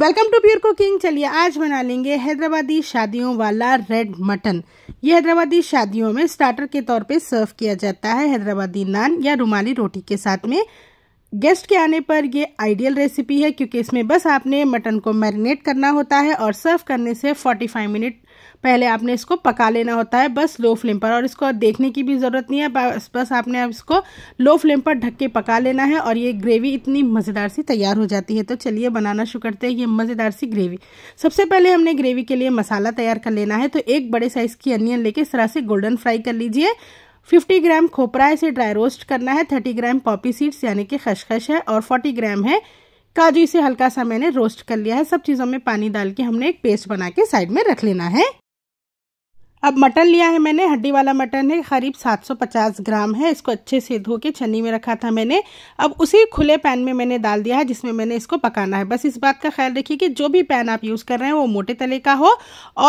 welcome to pure cooking चलिए आज बना लेंगे हैदराबादी शादियों वाला रेड मटन ये हैदराबादी शादियों में स्टार्टर के तौर पे सर्व किया जाता है हैदराबादी नान या रुमाली रोटी के साथ में गेस्ट के आने पर ये आइडियल रेसिपी है क्योंकि इसमें बस आपने मटन को मैरिनेट करना होता है और सर्व करने से 45 मिनट पहले आपने इसको पका लेना होता है बस लो फ्लेम पर और इसको देखने की भी ज़रूरत नहीं है बस बस आपने अब इसको लो फ्लेम पर ढक के पका लेना है और ये ग्रेवी इतनी मज़ेदार सी तैयार हो जाती है तो चलिए बनाना शुरू करते हैं ये मज़ेदार सी ग्रेवी सबसे पहले हमने ग्रेवी के लिए मसाला तैयार कर लेना है तो एक बड़े साइज़ की अनियन लेके इस तरह से गोल्डन फ्राई कर लीजिए 50 ग्राम खोपरा इसे ड्राई रोस्ट करना है 30 ग्राम पॉपी सीड्स यानी कि खशखश है और 40 ग्राम है काजू इसे हल्का सा मैंने रोस्ट कर लिया है सब चीज़ों में पानी डाल के हमने एक पेस्ट बना के साइड में रख लेना है अब मटन लिया है मैंने हड्डी वाला मटन है करीब 750 ग्राम है इसको अच्छे से धो के छन्नी में रखा था मैंने अब उसी खुले पैन में मैंने डाल दिया है जिसमें मैंने इसको पकाना है बस इस बात का ख्याल रखिए कि जो भी पैन आप यूज़ कर रहे हैं वो मोटे तले का हो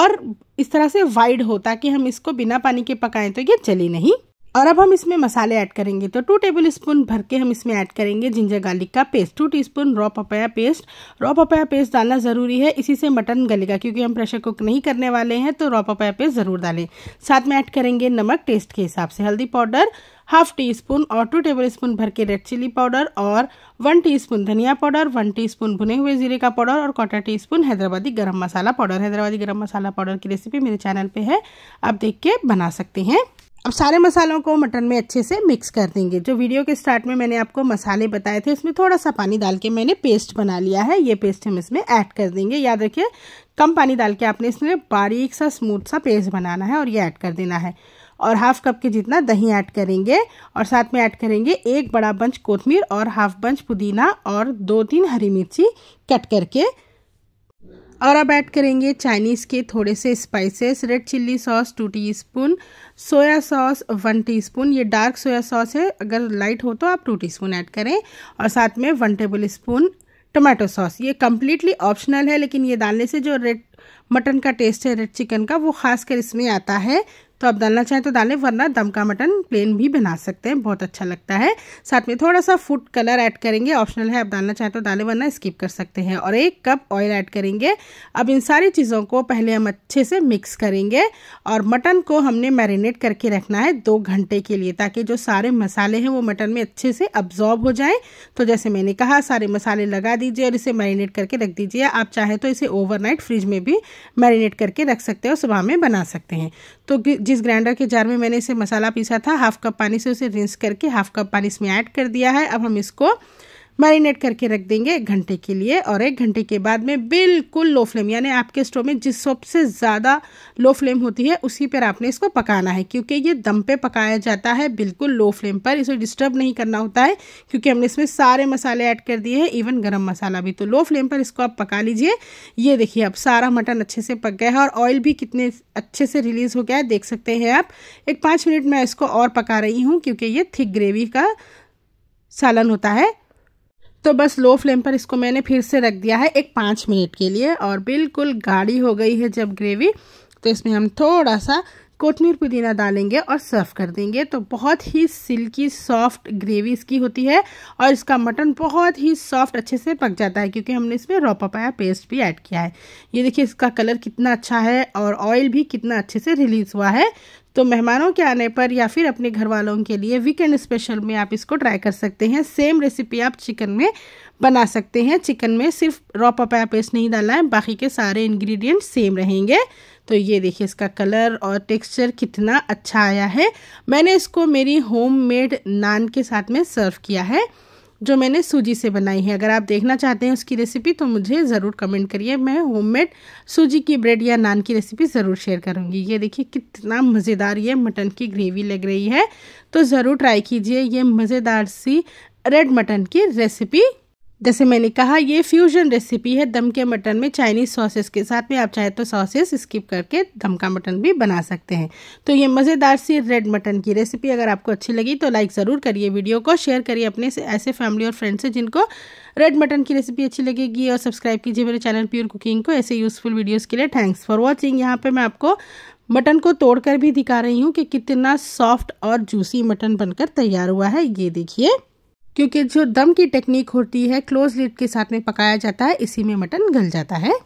और इस तरह से वाइड हो ताकि हम इसको बिना पानी के पकाएं तो ये चली नहीं और अब हम इसमें मसाले ऐड करेंगे तो टू टेबल स्पून भर के हम इसमें ऐड करेंगे जिंजर गार्लिक का paste two teaspoon raw papaya paste raw papaya paste डालना ज़रूरी है इसी से मटन गलेगा क्योंकि हम प्रेशर कुक नहीं करने वाले हैं तो रॉ पपाया पेस्ट ज़रूर डालें साथ में ऐड करेंगे नमक टेस्ट के हिसाब से हल्दी पाउडर हाफ टी स्पून और टू टेबल स्पून भर के रेड चिली पाउडर और वन टी स्पून धनिया पाउडर वन टी स्पून भुने हुए जीरे का पाउडर और quarter tea spoon Hyderabadi garam masala powder Hyderabadi garam masala powder की रेसिपी मेरे चैनल पे है आप देख के बना सकते हैं अब सारे मसालों को मटन में अच्छे से मिक्स कर देंगे जो वीडियो के स्टार्ट में मैंने आपको मसाले बताए थे उसमें थोड़ा सा पानी डाल के मैंने पेस्ट बना लिया है ये पेस्ट हम इसमें ऐड कर देंगे याद रखिए कम पानी डाल के आपने इसमें बारीक सा स्मूथ सा पेस्ट बनाना है और ये ऐड कर देना है और हाफ कप के जितना दही ऐड करेंगे और साथ में ऐड करेंगे एक बड़ा बंच कोथमीर और हाफ बंच पुदीना और दो तीन हरी मिर्ची कट करके और अब ऐड करेंगे चाइनीज़ के थोड़े से spices red chilli sauce two teaspoon soya sauce one teaspoon ये डार्क सोया सॉस है अगर लाइट हो तो आप टू टीस्पून ऐड करें और साथ में one tablespoon tomato sauce ये कम्प्लीटली ऑप्शनल है लेकिन ये डालने से जो रेड मटन का टेस्ट है रेड चिकन का वो खास कर इसमें आता है तो आप डालना चाहें तो डालें वरना दम का मटन प्लेन भी बना सकते हैं बहुत अच्छा लगता है साथ में थोड़ा सा फूड कलर ऐड करेंगे ऑप्शनल है आप डालना चाहें तो डालें वरना स्किप कर सकते हैं और एक कप ऑयल ऐड करेंगे अब इन सारी चीज़ों को पहले हम अच्छे से मिक्स करेंगे और मटन को हमने मैरिनेट करके रखना है दो घंटे के लिए ताकि जो सारे मसाले हैं वो मटन में अच्छे से अब्जॉर्ब हो जाए तो जैसे मैंने कहा सारे मसाले लगा दीजिए और इसे मैरिनेट करके रख दीजिए आप चाहे तो इसे ओवरनाइट फ्रिज में भी मैरिनेट करके रख सकते और सुबह में बना सकते हैं तो जिस ग्राइंडर के जार में मैंने इसे मसाला पीसा था हाफ कप पानी से उसे रिंस करके हाफ कप पानी इसमें ऐड कर दिया है अब हम इसको मैरिनेट करके रख देंगे एक घंटे के लिए और एक घंटे के बाद में बिल्कुल लो फ्लेम यानी आपके स्टोव में जिस सबसे ज़्यादा लो फ्लेम होती है उसी पर आपने इसको पकाना है क्योंकि ये दम पे पकाया जाता है बिल्कुल लो फ्लेम पर इसे डिस्टर्ब नहीं करना होता है क्योंकि हमने इसमें सारे मसाले ऐड कर दिए हैं इवन गर्म मसाला भी तो लो फ्लेम पर इसको आप पका लीजिए ये देखिए अब सारा मटन अच्छे से पक गया है और ऑयल भी कितने अच्छे से रिलीज़ हो गया है देख सकते हैं आप एक पाँच मिनट मैं इसको और पका रही हूँ क्योंकि ये थिक ग्रेवी का सालन होता है तो बस लो फ्लेम पर इसको मैंने फिर से रख दिया है एक पाँच मिनट के लिए और बिल्कुल गाढ़ी हो गई है जब ग्रेवी तो इसमें हम थोड़ा सा कोतमीर पुदीना डालेंगे और सर्व कर देंगे तो बहुत ही सिल्की सॉफ्ट ग्रेवी इसकी होती है और इसका मटन बहुत ही सॉफ्ट अच्छे से पक जाता है क्योंकि हमने इसमें रॉ पपाया पेस्ट भी ऐड किया है ये देखिए इसका कलर कितना अच्छा है और ऑयल भी कितना अच्छे से रिलीज़ हुआ है तो मेहमानों के आने पर या फिर अपने घर वालों के लिए वीकेंड स्पेशल में आप इसको ट्राई कर सकते हैं सेम रेसिपी आप चिकन में बना सकते हैं चिकन में सिर्फ रॉ पपाया पेस्ट नहीं डाला है बाकी के सारे इंग्रेडिएंट सेम रहेंगे तो ये देखिए इसका कलर और टेक्सचर कितना अच्छा आया है मैंने इसको मेरी होममेड नान के साथ में सर्व किया है जो मैंने सूजी से बनाई है अगर आप देखना चाहते हैं उसकी रेसिपी तो मुझे ज़रूर कमेंट करिए मैं होममेड सूजी की ब्रेड या नान की रेसिपी ज़रूर शेयर करूँगी ये देखिए कितना मज़ेदार ये मटन की ग्रेवी लग रही है तो ज़रूर ट्राई कीजिए ये मज़ेदार सी रेड मटन की रेसिपी जैसे मैंने कहा ये फ्यूजन रेसिपी है दम के मटन में चाइनीज़ सॉसेस के साथ में आप चाहे तो सॉसेस स्किप करके दम का मटन भी बना सकते हैं तो ये मज़ेदार सी रेड मटन की रेसिपी अगर आपको अच्छी लगी तो लाइक ज़रूर करिए वीडियो को शेयर करिए अपने से ऐसे फैमिली और फ्रेंड से जिनको रेड मटन की रेसिपी अच्छी लगेगी और सब्सक्राइब कीजिए मेरे चैनल प्योर कुकिंग को ऐसे यूज़फुल वीडियोज़ के लिए थैंक्स फॉर वॉचिंग यहाँ पर मैं आपको मटन को तोड़ भी दिखा रही हूँ कि कितना सॉफ्ट और जूसी मटन बनकर तैयार हुआ है ये देखिए क्योंकि जो दम की टेक्निक होती है क्लोज लिड के साथ में पकाया जाता है इसी में मटन गल जाता है